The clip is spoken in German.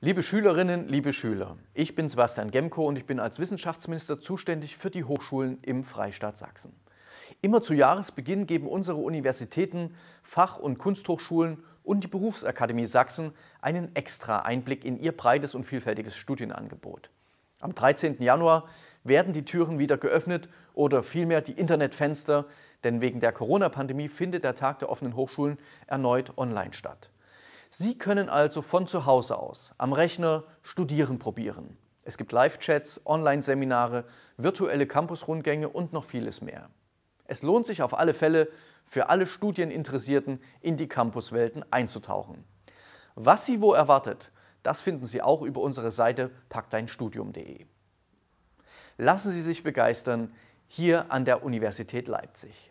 Liebe Schülerinnen, liebe Schüler, ich bin Sebastian Gemko und ich bin als Wissenschaftsminister zuständig für die Hochschulen im Freistaat Sachsen. Immer zu Jahresbeginn geben unsere Universitäten, Fach- und Kunsthochschulen und die Berufsakademie Sachsen einen extra Einblick in ihr breites und vielfältiges Studienangebot. Am 13. Januar werden die Türen wieder geöffnet oder vielmehr die Internetfenster, denn wegen der Corona-Pandemie findet der Tag der offenen Hochschulen erneut online statt. Sie können also von zu Hause aus am Rechner studieren probieren. Es gibt Live-Chats, Online-Seminare, virtuelle Campus-Rundgänge und noch vieles mehr. Es lohnt sich auf alle Fälle, für alle Studieninteressierten in die Campuswelten einzutauchen. Was Sie wo erwartet, das finden Sie auch über unsere Seite packdeinstudium.de. Lassen Sie sich begeistern hier an der Universität Leipzig.